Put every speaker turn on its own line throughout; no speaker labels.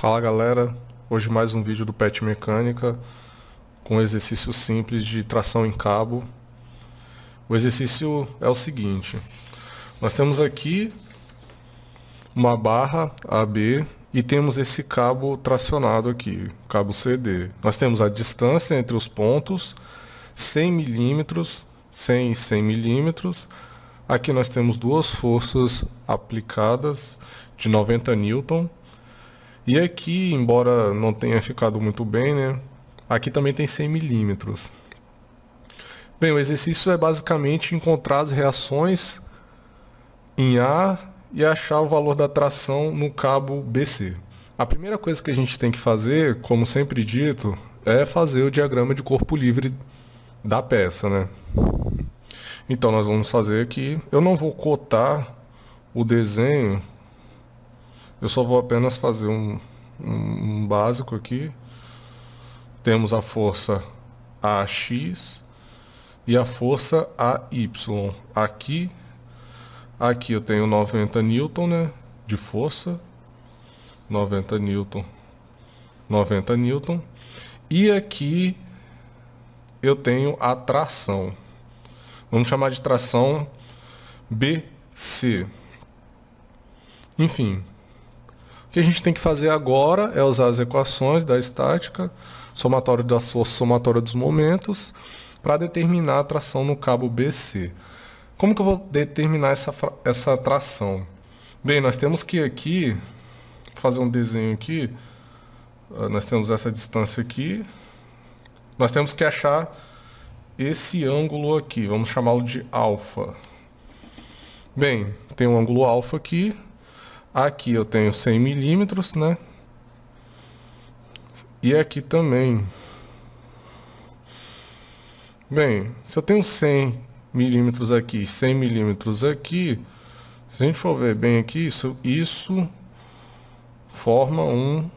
Fala galera, hoje mais um vídeo do Pet Mecânica com exercício simples de tração em cabo. O exercício é o seguinte, nós temos aqui uma barra AB e temos esse cabo tracionado aqui, cabo CD. Nós temos a distância entre os pontos, 100 milímetros, 100 e 100 milímetros. Aqui nós temos duas forças aplicadas de 90 newton e aqui, embora não tenha ficado muito bem, né? Aqui também tem 100 milímetros. Bem, o exercício é basicamente encontrar as reações em A e achar o valor da tração no cabo BC. A primeira coisa que a gente tem que fazer, como sempre dito, é fazer o diagrama de corpo livre da peça, né? Então nós vamos fazer aqui, eu não vou cotar o desenho eu só vou apenas fazer um, um básico aqui. Temos a força AX e a força AY. Aqui, aqui eu tenho 90 Newton né, de força. 90 Newton, 90 Newton. E aqui eu tenho a tração. Vamos chamar de tração BC. Enfim, o que a gente tem que fazer agora é usar as equações da estática, somatório da força, somatório dos momentos, para determinar a tração no cabo BC. Como que eu vou determinar essa, essa tração? Bem, nós temos que aqui, fazer um desenho aqui, ah, nós temos essa distância aqui, nós temos que achar esse ângulo aqui, vamos chamá-lo de alfa. Bem, tem um ângulo alfa aqui, Aqui eu tenho 100 milímetros, né? E aqui também. Bem, se eu tenho 100 milímetros aqui e 100 milímetros aqui, se a gente for ver bem aqui, isso, isso forma um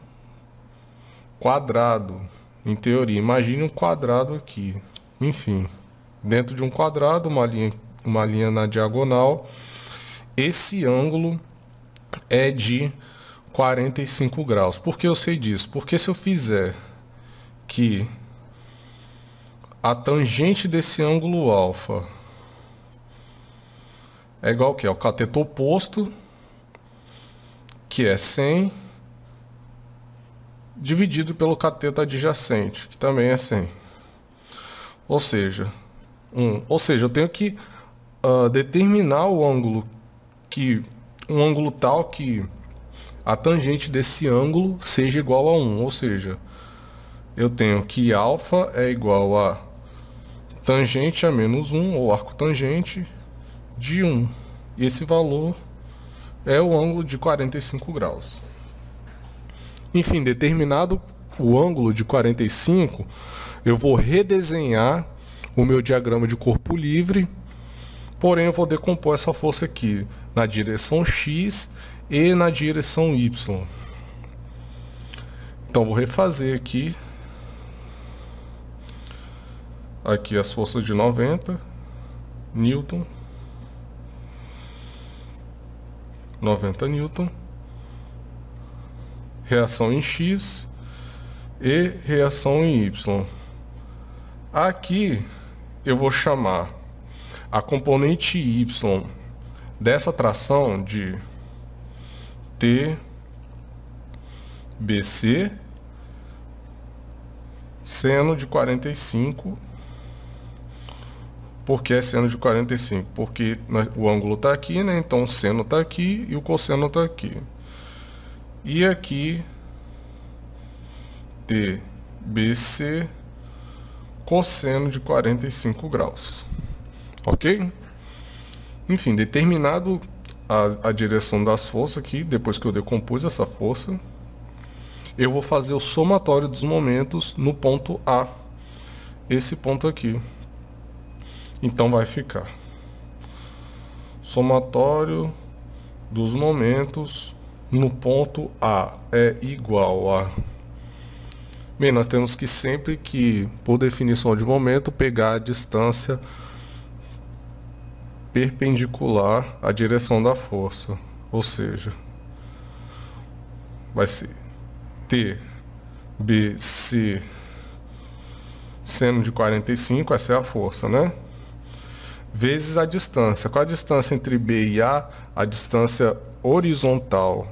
quadrado, em teoria. Imagine um quadrado aqui. Enfim, dentro de um quadrado, uma linha, uma linha na diagonal, esse ângulo é de 45 graus. Por que eu sei disso? Porque se eu fizer que a tangente desse ângulo alfa é igual ao que? o cateto oposto, que é 100, dividido pelo cateto adjacente, que também é 100. Ou seja, um, ou seja eu tenho que uh, determinar o ângulo que um ângulo tal que a tangente desse ângulo seja igual a 1. Ou seja, eu tenho que alfa é igual a tangente a menos 1, ou arco tangente, de 1. E esse valor é o ângulo de 45 graus. Enfim, determinado o ângulo de 45, eu vou redesenhar o meu diagrama de corpo livre, porém eu vou decompor essa força aqui na direção X e na direção Y. Então vou refazer aqui. Aqui as forças de 90 Newton. 90 Newton. Reação em X e reação em Y. Aqui eu vou chamar a componente Y dessa tração de T seno de 45 por que é seno de 45? Porque o ângulo está aqui, né? então o seno está aqui e o cosseno está aqui. E aqui, TBC, cosseno de 45 graus. Ok? Enfim, determinado a, a direção das forças aqui, depois que eu decompus essa força, eu vou fazer o somatório dos momentos no ponto A, esse ponto aqui. Então vai ficar somatório dos momentos no ponto A é igual a... Bem, nós temos que sempre que, por definição de momento, pegar a distância perpendicular à direção da força, ou seja, vai ser T, B, C, seno de 45, essa é a força, né? Vezes a distância. Qual a distância entre B e A? A distância horizontal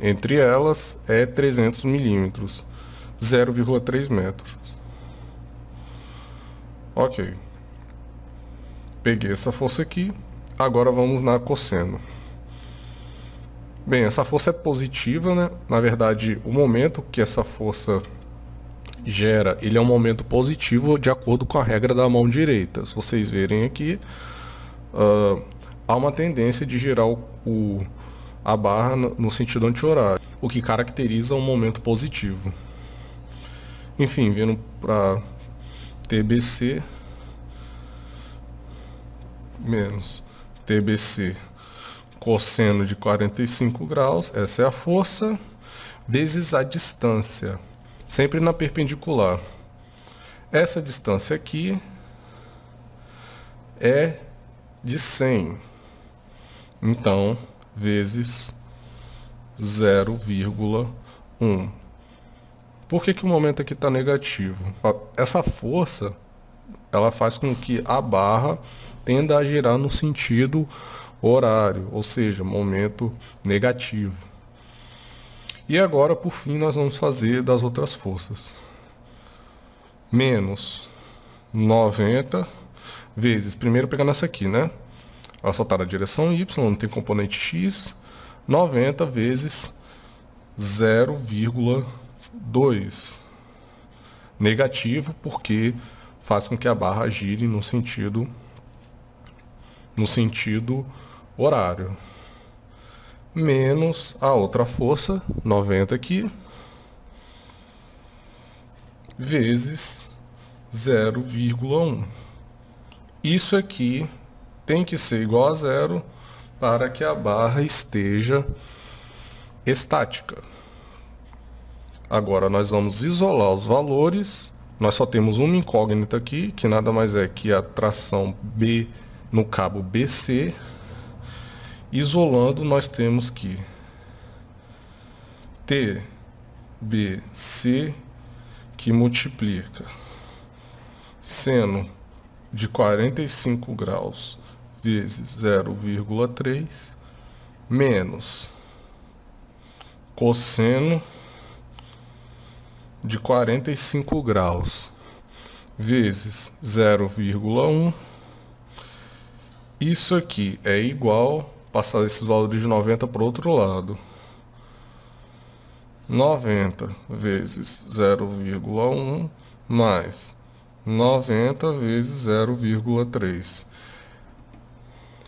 entre elas é 300 milímetros, 0,3 metros. Ok. Peguei essa força aqui. Agora vamos na cosseno. Bem, essa força é positiva, né? Na verdade, o momento que essa força gera, ele é um momento positivo de acordo com a regra da mão direita. Se vocês verem aqui, uh, há uma tendência de girar o, o a barra no sentido anti-horário, o que caracteriza um momento positivo. Enfim, vindo para TBC, menos TBC cosseno de 45 graus, essa é a força, vezes a distância, sempre na perpendicular. Essa distância aqui é de 100. Então, vezes 0,1. Por que, que o momento aqui está negativo? Essa força, ela faz com que a barra tenda a girar no sentido horário, ou seja, momento negativo. E agora, por fim, nós vamos fazer das outras forças. Menos 90 vezes, primeiro pegando essa aqui, né? Ela só está na direção Y, não tem componente X. 90 vezes 0,2. Negativo, porque faz com que a barra gire no sentido no sentido horário, menos a outra força, 90 aqui, vezes 0,1. Isso aqui tem que ser igual a zero para que a barra esteja estática. Agora nós vamos isolar os valores. Nós só temos uma incógnita aqui, que nada mais é que a tração B no cabo BC. Isolando, nós temos que TBC que multiplica, seno de 45 graus vezes 0,3 menos cosseno de 45 graus vezes 0,1 isso aqui é igual, passar esses valores de 90 para o outro lado. 90 vezes 0,1 mais 90 vezes 0,3.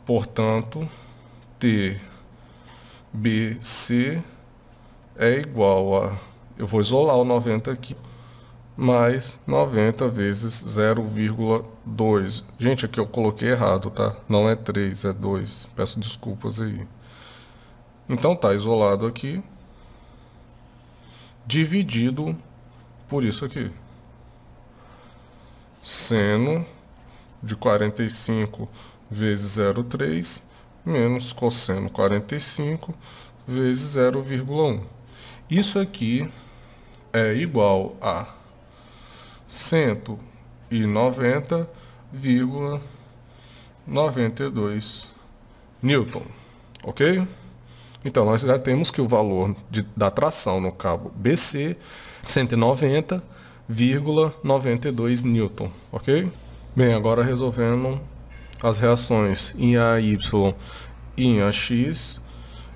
Portanto, TBC é igual a... Eu vou isolar o 90 aqui mais 90 vezes 0,2. Gente, aqui eu coloquei errado, tá? Não é 3, é 2. Peço desculpas aí. Então tá isolado aqui, dividido por isso aqui. Seno de 45 vezes 0,3 menos cosseno 45 vezes 0,1. Isso aqui é igual a 190,92 newton, ok? Então, nós já temos que o valor de, da tração no cabo BC, 190,92 newton, ok? Bem, agora resolvendo as reações em AY e em AX,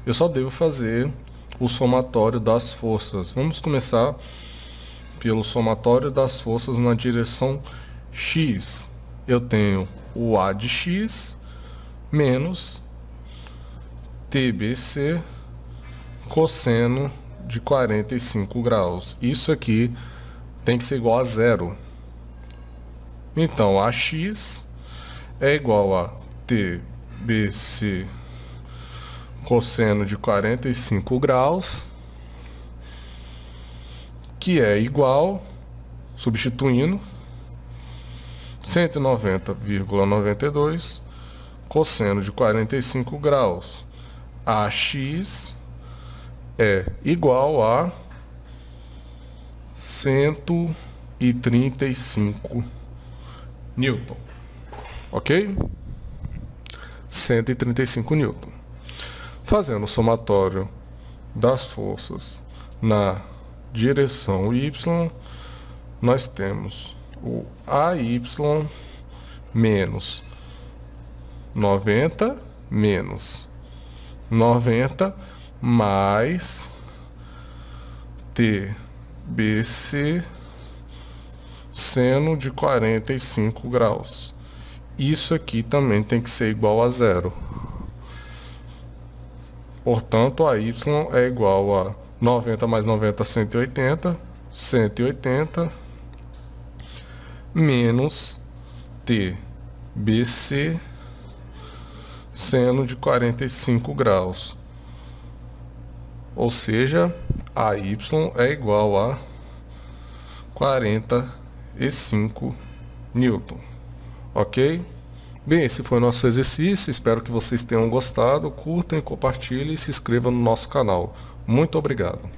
eu só devo fazer o somatório das forças. Vamos começar pelo somatório das forças na direção x. Eu tenho o A de x menos TBC cosseno de 45 graus. Isso aqui tem que ser igual a zero. Então, AX é igual a TBC cosseno de 45 graus que é igual, substituindo, 190,92 cosseno de 45 graus. AX é igual a 135 newton. Ok? 135 newton. Fazendo o somatório das forças na direção y, nós temos o AY menos 90 menos 90 mais TBC seno de 45 graus. Isso aqui também tem que ser igual a zero. Portanto, AY é igual a 90 mais 90, 180. 180 menos TBC seno de 45 graus. Ou seja, AY é igual a 45 newton. Ok? Bem, esse foi o nosso exercício. Espero que vocês tenham gostado. Curtam, compartilhem e se inscrevam no nosso canal. Muito obrigado.